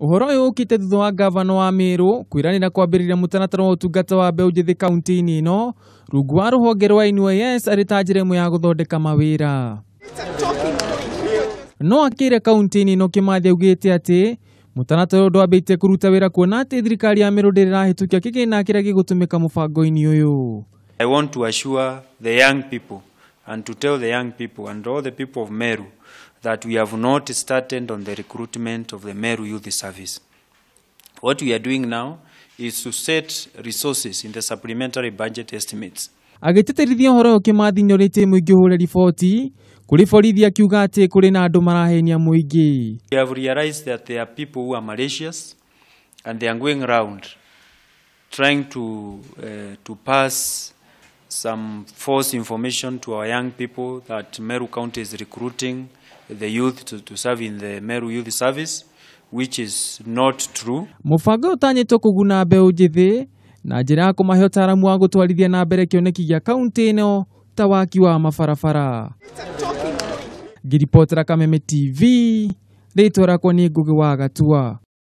uhoro yu ũkĩte thutha wa gavano wa mĩrũ kwĩranĩra kwambĩrĩria mũtaratara wa ũtungata wa mbeũ njĩthĩ kaũntĩ-inĩ ĩno rungu wa rũhonge rwa NYS arĩ ta njĩra ĩmwe ya gũthondeka mawĩra no akĩire kaũntĩ-inĩ ĩno kĩmathi augĩte atĩ mũtaratara ũyũ ndwambĩtie kũruta wĩra kuona atĩ thirikari ya mĩrũ ndĩrĩrahĩtũkia kĩgĩna kĩrĩa gĩgũtũmĩka mũbango-inĩ ũyũ I want to assure the young people and to tell the young people and all the people of Meru that we have not started on the recruitment of the Meru Youth Service. What we are doing now is to set resources in the supplementary budget estimates. agĩtĩtĩrithia ũhoro ũyũ kĩmathi nĩorĩtie mũingĩ ũhũre riboti kũrĩ borithi akiuga atĩ kũrĩ na andũ marahenia mũingĩ we have realized that there are people who are malicious and they are going around trying to, uh, to pass some false information to our young people that Meru County is recruiting the youth to, to serve in the Meru Youth Service which is not true. Mũbango ũtanyĩtwo kũguna mbeũ njĩthĩ na njĩra ya maheo taramu wangu tuwalithia na abere kioneki ya kaũntĩ eno, tawaki waki wa mabarabara. Ngiripotera Kameme TV, leitora kwa ni gugi wa Gatua.